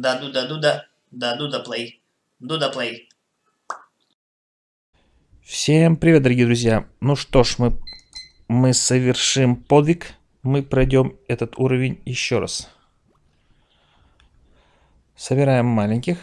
Да, да, дуда, да, да, да, плей. да, плей. Всем привет, дорогие друзья. Ну что ж, мы, мы совершим подвиг. Мы пройдем этот уровень еще раз. Собираем маленьких.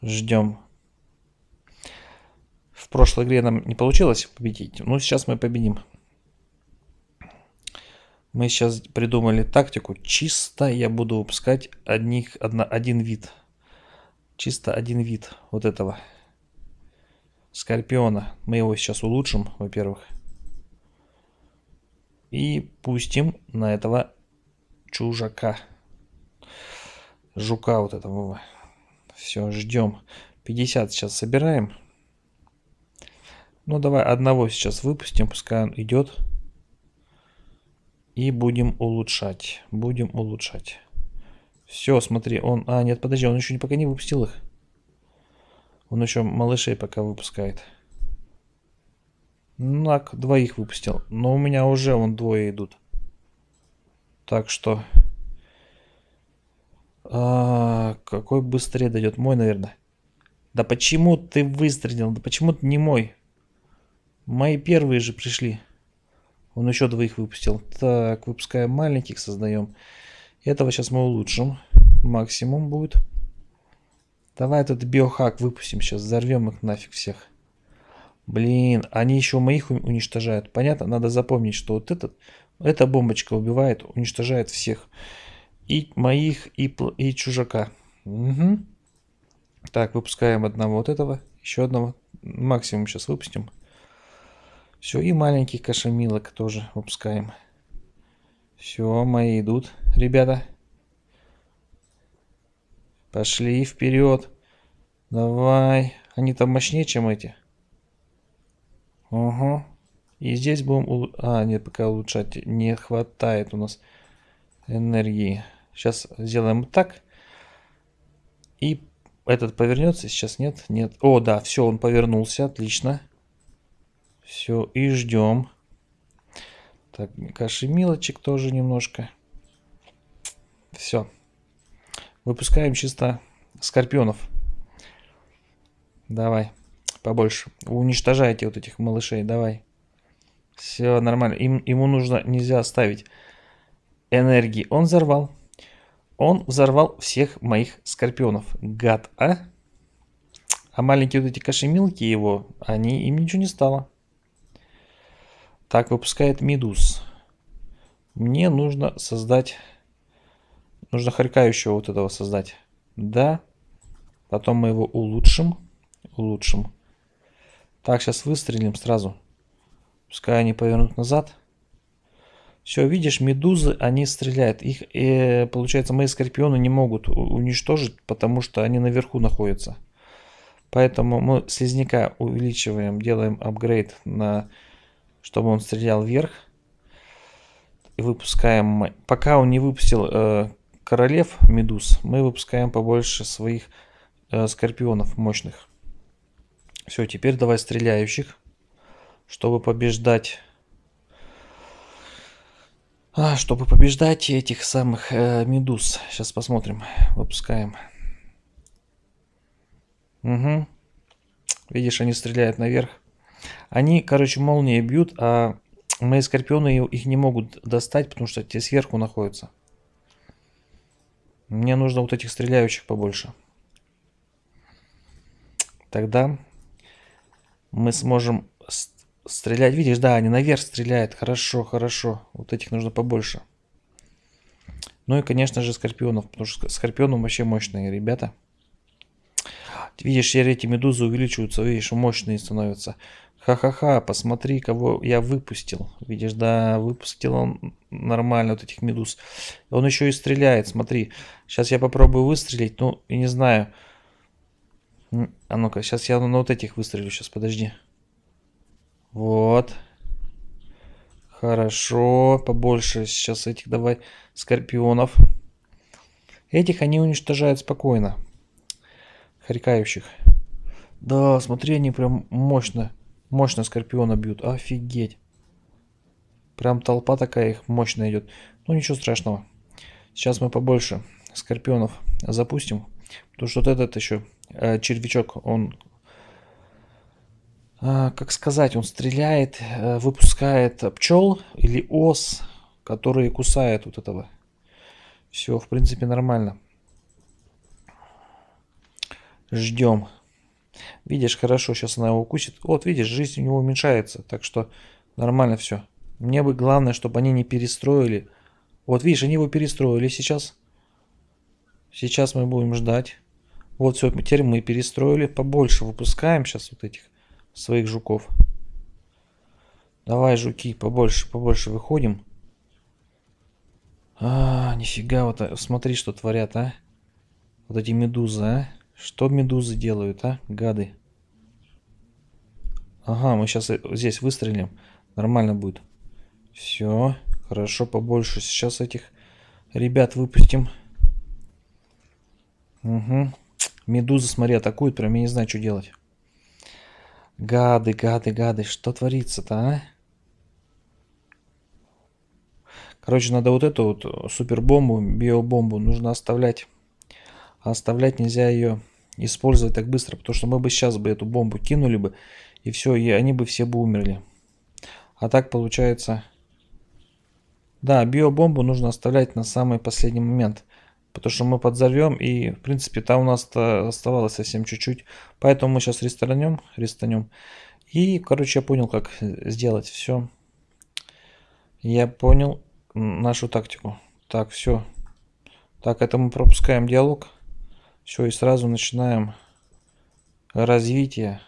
Ждем. В прошлой игре нам не получилось победить. Ну, сейчас мы победим. Мы сейчас придумали тактику. Чисто я буду выпускать одних, одна, один вид. Чисто один вид вот этого. Скорпиона. Мы его сейчас улучшим, во-первых. И пустим на этого чужака. Жука вот этого. Все, ждем. 50 сейчас собираем. Ну, давай одного сейчас выпустим, пускай он идет. И будем улучшать. Будем улучшать. Все, смотри, он... А, нет, подожди, он еще пока не выпустил их. Он еще малышей пока выпускает. Ну, так, двоих выпустил. Но у меня уже вон двое идут. Так что... А, какой быстрее дойдет? Мой, наверное. Да почему ты выстрелил? Да почему ты не мой? Мои первые же пришли. Он еще двоих выпустил. Так, выпускаем маленьких, создаем. Этого сейчас мы улучшим. Максимум будет. Давай этот биохак выпустим сейчас. Взорвем их нафиг всех. Блин, они еще моих уничтожают. Понятно? Надо запомнить, что вот этот, эта бомбочка убивает, уничтожает всех. И моих, и, и чужака. Угу. Так, выпускаем одного вот этого. Еще одного. Максимум сейчас выпустим. Все, и маленький кашемилок тоже выпускаем. Все, мои идут, ребята. Пошли вперед. Давай. Они там мощнее, чем эти. Угу. И здесь будем... Улу... А, нет, пока улучшать не хватает у нас энергии. Сейчас сделаем так. И этот повернется. Сейчас нет, нет. О, да, все, он повернулся. Отлично. Все, и ждем. Так, каши милочек тоже немножко. Все. Выпускаем чисто скорпионов. Давай, побольше. Уничтожайте вот этих малышей, давай. Все нормально. Им, ему нужно, нельзя оставить энергии. Он взорвал. Он взорвал всех моих скорпионов. Гад, а? А маленькие вот эти кашемилки его, они, им ничего не стало. Так, выпускает медуз. Мне нужно создать... Нужно харькающего вот этого создать. Да. Потом мы его улучшим. Улучшим. Так, сейчас выстрелим сразу. Пускай они повернут назад. Все, видишь, медузы, они стреляют. Их, э, получается, мои скорпионы не могут уничтожить, потому что они наверху находятся. Поэтому мы слизняка увеличиваем, делаем апгрейд на чтобы он стрелял вверх. И выпускаем... Пока он не выпустил э, королев медуз, мы выпускаем побольше своих э, скорпионов мощных. Все, теперь давай стреляющих, чтобы побеждать... А, чтобы побеждать этих самых э, медуз. Сейчас посмотрим. Выпускаем. Угу. Видишь, они стреляют наверх. Они, короче, молнии бьют, а мои скорпионы их не могут достать, потому что те сверху находятся. Мне нужно вот этих стреляющих побольше. Тогда мы сможем стрелять. Видишь, да, они наверх стреляют. Хорошо, хорошо. Вот этих нужно побольше. Ну и, конечно же, скорпионов, потому что скорпионы вообще мощные ребята. Видишь, я эти медузы увеличиваются, видишь, мощные становятся. Ха-ха-ха, посмотри, кого я выпустил. Видишь, да, выпустил он нормально вот этих медуз. Он еще и стреляет, смотри. Сейчас я попробую выстрелить, ну, и не знаю. А ну-ка, сейчас я на вот этих выстрелю, сейчас, подожди. Вот. Хорошо, побольше сейчас этих давай скорпионов. Этих они уничтожают спокойно харькающих. Да, смотри, они прям мощно, мощно скорпиона бьют. Офигеть. Прям толпа такая их мощно идет. Ну ничего страшного. Сейчас мы побольше скорпионов запустим. Потому что вот этот еще э, червячок, он, э, как сказать, он стреляет, э, выпускает пчел или ос, которые кусают вот этого. Все, в принципе, нормально. Ждем. Видишь, хорошо, сейчас она его укусит. Вот, видишь, жизнь у него уменьшается, так что нормально все. Мне бы главное, чтобы они не перестроили. Вот, видишь, они его перестроили сейчас. Сейчас мы будем ждать. Вот все, теперь мы перестроили. Побольше выпускаем сейчас вот этих своих жуков. Давай, жуки, побольше, побольше выходим. А, нифига, вот а, смотри, что творят, а. Вот эти медузы, а. Что медузы делают, а, гады? Ага, мы сейчас э, здесь выстрелим. Нормально будет. Все, хорошо, побольше сейчас этих ребят выпустим. Угу. Медузы, смотри, атакуют, прям я не знаю, что делать. Гады, гады, гады, что творится-то, а? Короче, надо вот эту вот супербомбу, биобомбу нужно оставлять. А оставлять нельзя ее использовать так быстро, потому что мы бы сейчас бы эту бомбу кинули бы, и все, и они бы все бы умерли. А так получается... Да, биобомбу нужно оставлять на самый последний момент, потому что мы подзорвем, и, в принципе, там у нас оставалось совсем чуть-чуть. Поэтому мы сейчас рестанем, рестанем. И, короче, я понял, как сделать все. Я понял нашу тактику. Так, все. Так, это мы пропускаем диалог. Все, и сразу начинаем развитие.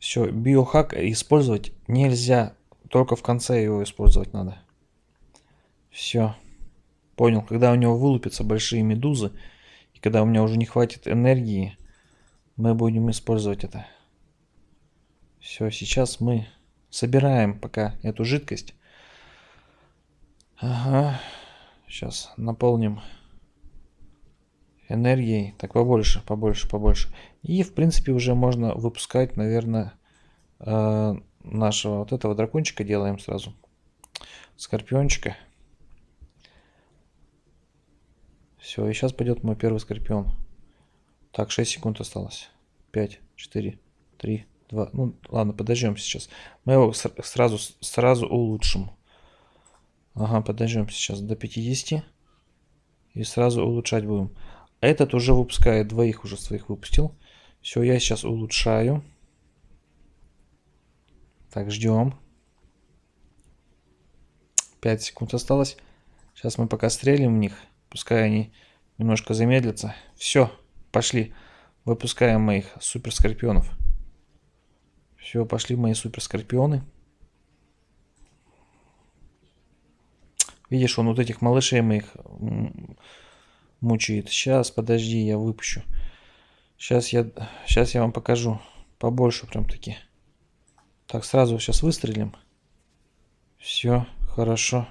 Все, биохак использовать нельзя. Только в конце его использовать надо. Все. Понял, когда у него вылупятся большие медузы, и когда у меня уже не хватит энергии, мы будем использовать это. Все, сейчас мы собираем пока эту жидкость. Ага. Сейчас наполним энергии, Так, побольше, побольше, побольше. И, в принципе, уже можно выпускать, наверное, э, нашего вот этого дракончика делаем сразу. Скорпиончика. Все, и сейчас пойдет мой первый скорпион. Так, 6 секунд осталось. 5, 4, 3, 2. Ну, ладно, подождем сейчас. Мы его сразу, сразу улучшим. Ага, подождем сейчас до 50. И сразу улучшать будем. Этот уже выпускает, двоих уже своих выпустил. Все, я сейчас улучшаю. Так, ждем. 5 секунд осталось. Сейчас мы пока стрелим в них. Пускай они немножко замедлятся. Все, пошли. Выпускаем моих суперскорпионов. Все, пошли мои суперскорпионы. Видишь, он вот этих малышей моих мучает. Сейчас, подожди, я выпущу. Сейчас я, сейчас я вам покажу. Побольше прям таки. Так, сразу сейчас выстрелим. Все, хорошо.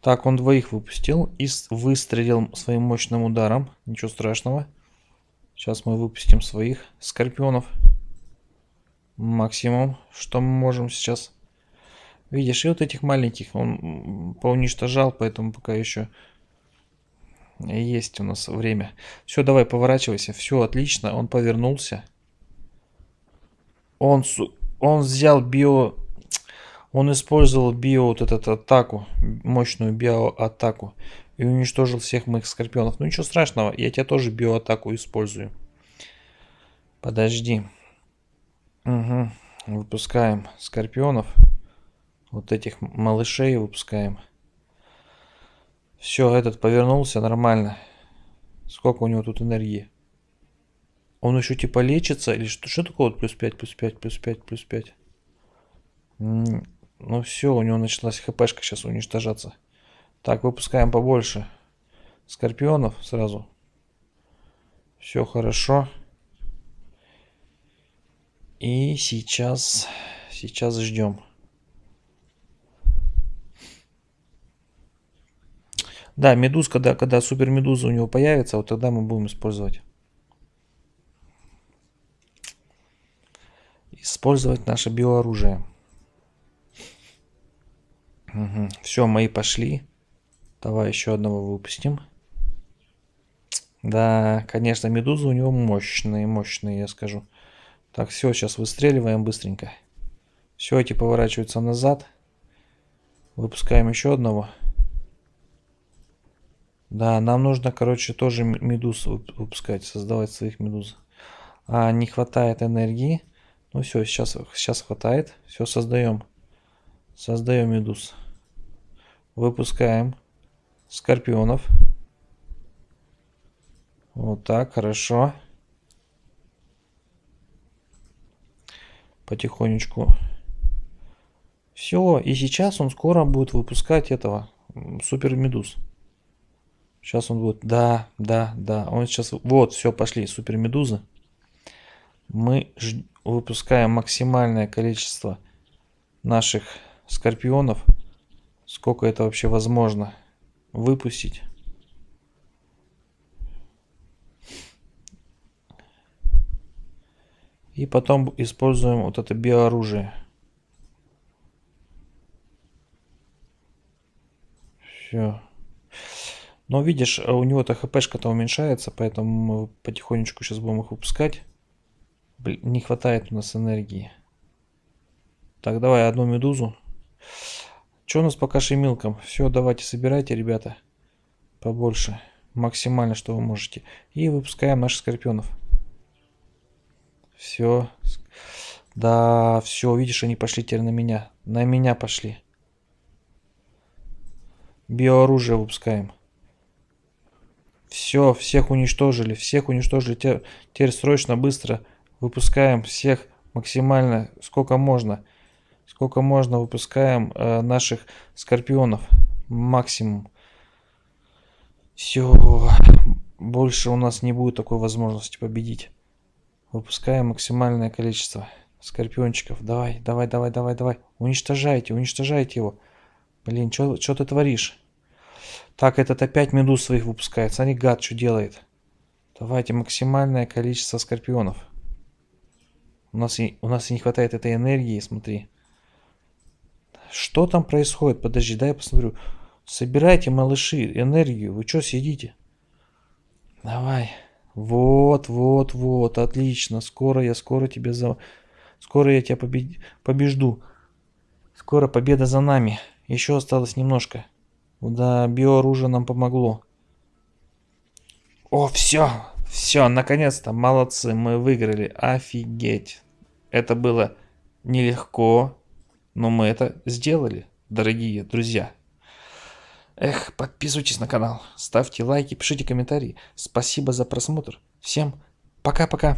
Так, он двоих выпустил и выстрелил своим мощным ударом. Ничего страшного. Сейчас мы выпустим своих скорпионов. Максимум, что мы можем сейчас. Видишь, и вот этих маленьких он поуничтожал, поэтому пока еще есть у нас время. Все, давай, поворачивайся. Все, отлично, он повернулся. Он, он взял био... Он использовал био вот этот атаку, мощную биоатаку. И уничтожил всех моих скорпионов. Ну ничего страшного, я тебя тоже биоатаку использую. Подожди. Угу. Выпускаем скорпионов вот этих малышей выпускаем. Все, этот повернулся нормально. Сколько у него тут энергии? Он еще типа лечится или что? Что такое вот плюс 5, плюс 5, плюс 5, плюс 5? Ну все, у него началась хпшка сейчас уничтожаться. Так, выпускаем побольше. Скорпионов сразу. Все хорошо. И сейчас, сейчас ждем. Да, медуз, когда, когда супер медуза у него появится, вот тогда мы будем использовать. Использовать наше биооружие. Угу. Все, мои пошли. Давай еще одного выпустим. Да, конечно, медузы у него мощные, мощные, я скажу. Так, все, сейчас выстреливаем быстренько. Все, эти поворачиваются назад. Выпускаем еще одного. Да, нам нужно, короче, тоже медуз выпускать, создавать своих медуз. А, не хватает энергии. Ну все, сейчас, сейчас хватает. Все, создаем. Создаем медуз. Выпускаем скорпионов. Вот так, хорошо. Потихонечку. Все, и сейчас он скоро будет выпускать этого супер медуз. Сейчас он будет, да, да, да. Он сейчас, вот, все, пошли, супер медузы. Мы ж... выпускаем максимальное количество наших скорпионов. Сколько это вообще возможно выпустить. И потом используем вот это биооружие. Все. Но видишь, э, у него-то хпшка-то уменьшается, поэтому мы потихонечку сейчас будем их выпускать. не хватает у нас энергии. Так, давай одну медузу. Что у нас пока шемилком? Все, давайте собирайте, ребята. Побольше. Максимально, что вы можете. И выпускаем наших скорпионов. Все. Да, все, видишь, они пошли теперь на меня. На меня пошли. Биооружие выпускаем. Все, всех уничтожили, всех уничтожили. Теперь, теперь срочно, быстро выпускаем всех максимально, сколько можно. Сколько можно выпускаем э, наших скорпионов. Максимум. Все, больше у нас не будет такой возможности победить. Выпускаем максимальное количество скорпиончиков. Давай, давай, давай, давай, давай. Уничтожайте, уничтожайте его. Блин, что ты творишь? Так, этот опять медуз своих выпускает. Смотри, гад, что делает. Давайте максимальное количество скорпионов. У нас, и, у нас и не хватает этой энергии, смотри. Что там происходит? Подожди, дай я посмотрю. Собирайте, малыши, энергию. Вы что сидите? Давай. Вот, вот, вот. Отлично. Скоро я, скоро тебе за... Скоро я тебя побед... побежду. Скоро победа за нами. Еще осталось немножко. Да, биооружие нам помогло. О, все, все, наконец-то, молодцы, мы выиграли, офигеть. Это было нелегко, но мы это сделали, дорогие друзья. Эх, подписывайтесь на канал, ставьте лайки, пишите комментарии. Спасибо за просмотр. Всем пока-пока.